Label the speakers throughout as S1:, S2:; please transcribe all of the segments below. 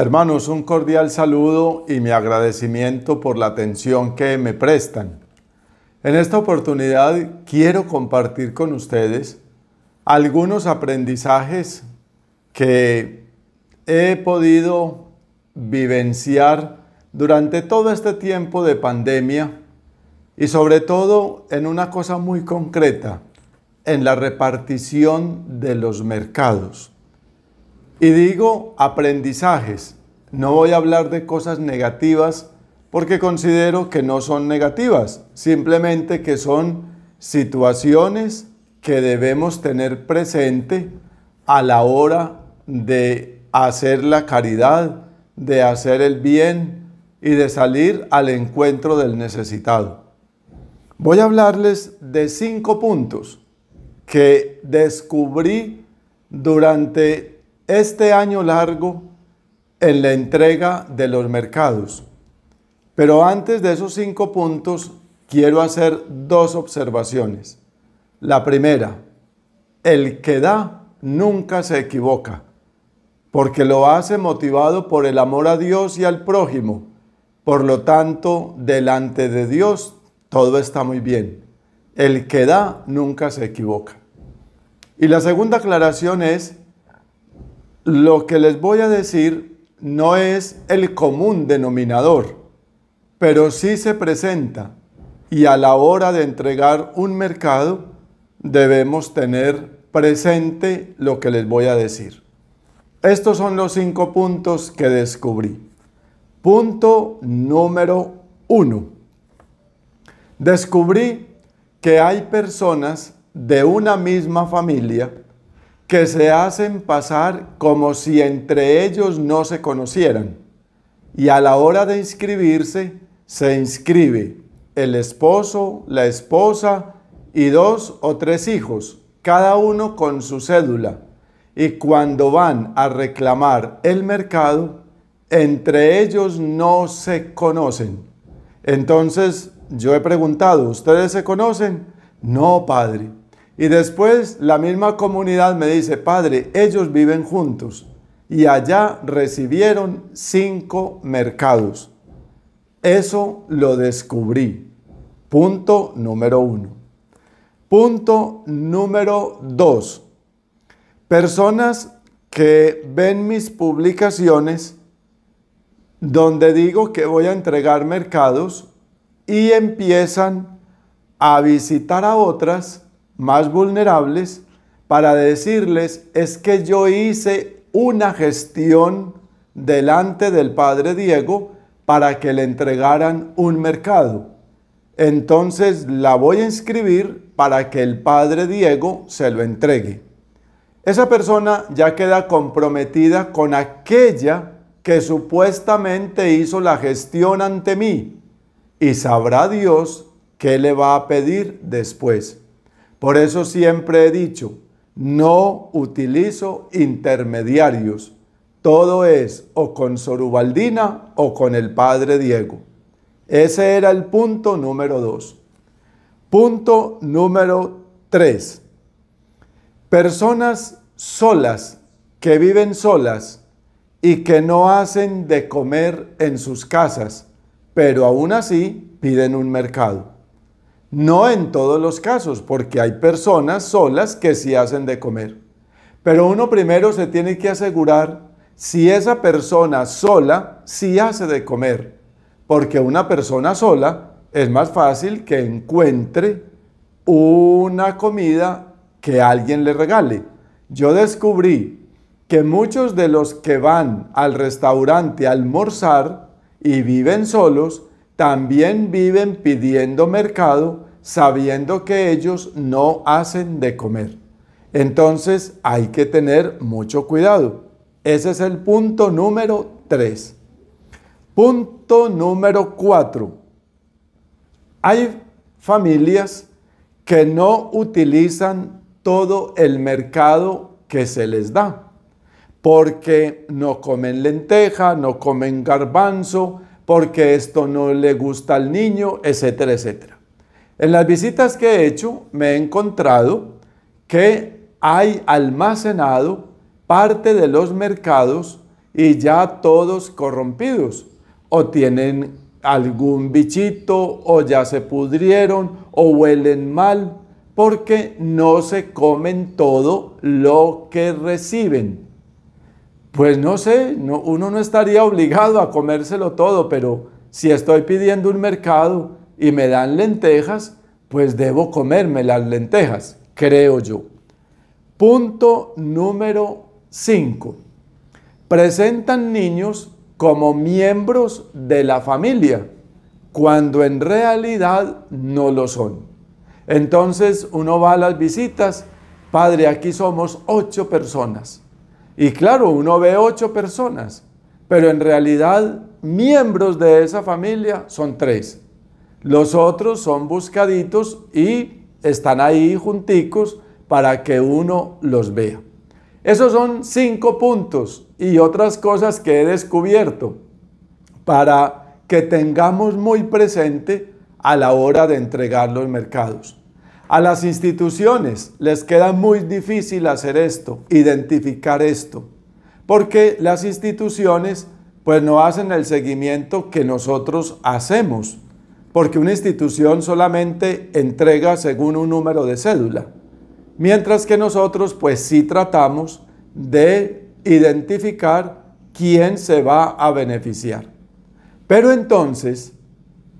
S1: Hermanos, un cordial saludo y mi agradecimiento por la atención que me prestan. En esta oportunidad quiero compartir con ustedes algunos aprendizajes que he podido vivenciar durante todo este tiempo de pandemia y sobre todo en una cosa muy concreta, en la repartición de los mercados. Y digo aprendizajes, no voy a hablar de cosas negativas porque considero que no son negativas, simplemente que son situaciones que debemos tener presente a la hora de hacer la caridad, de hacer el bien y de salir al encuentro del necesitado. Voy a hablarles de cinco puntos que descubrí durante este año largo en la entrega de los mercados. Pero antes de esos cinco puntos, quiero hacer dos observaciones. La primera, el que da nunca se equivoca, porque lo hace motivado por el amor a Dios y al prójimo. Por lo tanto, delante de Dios todo está muy bien. El que da nunca se equivoca. Y la segunda aclaración es lo que les voy a decir no es el común denominador, pero sí se presenta y a la hora de entregar un mercado debemos tener presente lo que les voy a decir. Estos son los cinco puntos que descubrí. Punto número uno. Descubrí que hay personas de una misma familia que se hacen pasar como si entre ellos no se conocieran. Y a la hora de inscribirse, se inscribe el esposo, la esposa y dos o tres hijos, cada uno con su cédula. Y cuando van a reclamar el mercado, entre ellos no se conocen. Entonces yo he preguntado, ¿ustedes se conocen? No, padre. Y después la misma comunidad me dice, Padre, ellos viven juntos y allá recibieron cinco mercados. Eso lo descubrí. Punto número uno. Punto número dos. Personas que ven mis publicaciones donde digo que voy a entregar mercados y empiezan a visitar a otras más vulnerables para decirles es que yo hice una gestión delante del padre Diego para que le entregaran un mercado. Entonces la voy a inscribir para que el padre Diego se lo entregue. Esa persona ya queda comprometida con aquella que supuestamente hizo la gestión ante mí y sabrá Dios qué le va a pedir después. Por eso siempre he dicho, no utilizo intermediarios. Todo es o con Sorubaldina o con el padre Diego. Ese era el punto número dos. Punto número tres. Personas solas, que viven solas y que no hacen de comer en sus casas, pero aún así piden un mercado. No en todos los casos, porque hay personas solas que sí hacen de comer. Pero uno primero se tiene que asegurar si esa persona sola sí hace de comer, porque una persona sola es más fácil que encuentre una comida que alguien le regale. Yo descubrí que muchos de los que van al restaurante a almorzar y viven solos, también viven pidiendo mercado sabiendo que ellos no hacen de comer. Entonces hay que tener mucho cuidado. Ese es el punto número 3. Punto número 4. Hay familias que no utilizan todo el mercado que se les da, porque no comen lenteja, no comen garbanzo, porque esto no le gusta al niño, etcétera, etcétera. En las visitas que he hecho me he encontrado que hay almacenado parte de los mercados y ya todos corrompidos o tienen algún bichito o ya se pudrieron o huelen mal porque no se comen todo lo que reciben. Pues no sé, uno no estaría obligado a comérselo todo, pero si estoy pidiendo un mercado y me dan lentejas, pues debo comerme las lentejas, creo yo. Punto número 5. Presentan niños como miembros de la familia, cuando en realidad no lo son. Entonces uno va a las visitas, padre, aquí somos ocho personas. Y claro, uno ve ocho personas, pero en realidad miembros de esa familia son tres. Los otros son buscaditos y están ahí junticos para que uno los vea. Esos son cinco puntos y otras cosas que he descubierto para que tengamos muy presente a la hora de entregar los mercados. A las instituciones les queda muy difícil hacer esto, identificar esto, porque las instituciones pues no hacen el seguimiento que nosotros hacemos porque una institución solamente entrega según un número de cédula, mientras que nosotros pues sí tratamos de identificar quién se va a beneficiar. Pero entonces,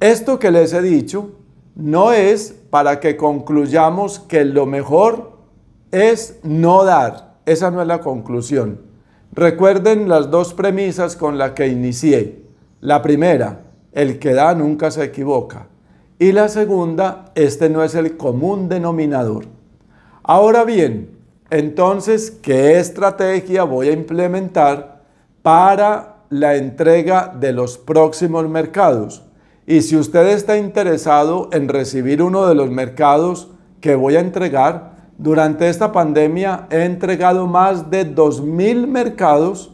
S1: esto que les he dicho no es para que concluyamos que lo mejor es no dar. Esa no es la conclusión. Recuerden las dos premisas con las que inicié. La primera, el que da nunca se equivoca. Y la segunda, este no es el común denominador. Ahora bien, entonces, ¿qué estrategia voy a implementar para la entrega de los próximos mercados? Y si usted está interesado en recibir uno de los mercados que voy a entregar, durante esta pandemia he entregado más de 2.000 mercados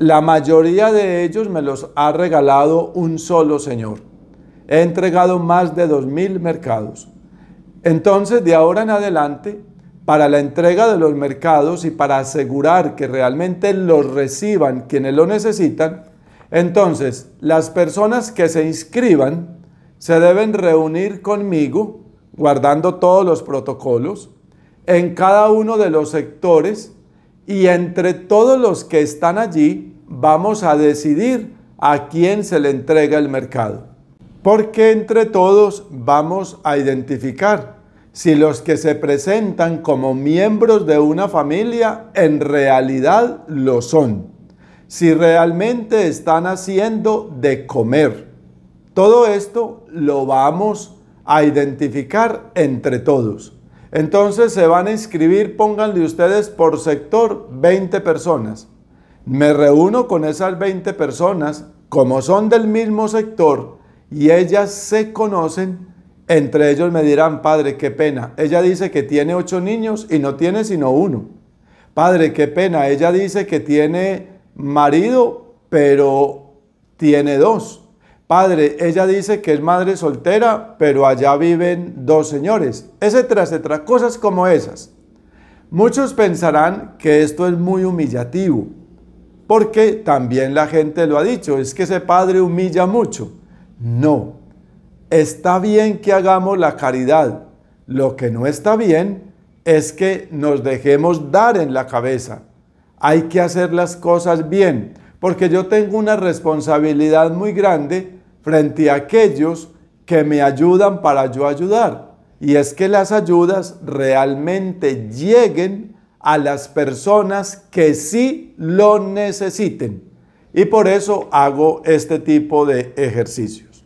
S1: la mayoría de ellos me los ha regalado un solo Señor. He entregado más de dos mil mercados. Entonces, de ahora en adelante, para la entrega de los mercados y para asegurar que realmente los reciban quienes lo necesitan, entonces las personas que se inscriban se deben reunir conmigo, guardando todos los protocolos, en cada uno de los sectores y entre todos los que están allí vamos a decidir a quién se le entrega el mercado. Porque entre todos vamos a identificar si los que se presentan como miembros de una familia en realidad lo son, si realmente están haciendo de comer. Todo esto lo vamos a identificar entre todos. Entonces se van a inscribir, pónganle ustedes por sector 20 personas. Me reúno con esas 20 personas, como son del mismo sector y ellas se conocen, entre ellos me dirán, padre, qué pena. Ella dice que tiene ocho niños y no tiene sino uno. Padre, qué pena. Ella dice que tiene marido, pero tiene dos. Padre, ella dice que es madre soltera, pero allá viven dos señores, etcétera, etcétera, cosas como esas. Muchos pensarán que esto es muy humillativo, porque también la gente lo ha dicho, es que ese padre humilla mucho. No, está bien que hagamos la caridad. Lo que no está bien es que nos dejemos dar en la cabeza. Hay que hacer las cosas bien, porque yo tengo una responsabilidad muy grande frente a aquellos que me ayudan para yo ayudar. Y es que las ayudas realmente lleguen a las personas que sí lo necesiten. Y por eso hago este tipo de ejercicios.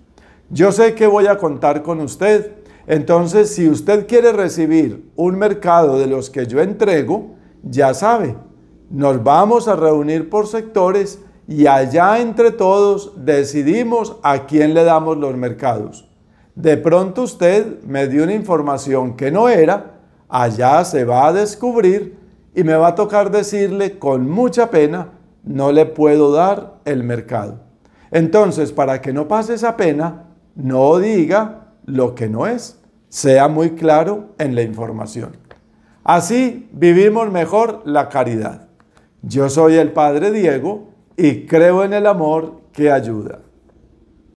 S1: Yo sé que voy a contar con usted. Entonces, si usted quiere recibir un mercado de los que yo entrego, ya sabe, nos vamos a reunir por sectores y allá entre todos decidimos a quién le damos los mercados. De pronto usted me dio una información que no era, allá se va a descubrir y me va a tocar decirle con mucha pena, no le puedo dar el mercado. Entonces, para que no pase esa pena, no diga lo que no es. Sea muy claro en la información. Así vivimos mejor la caridad. Yo soy el Padre Diego y creo en el amor que ayuda.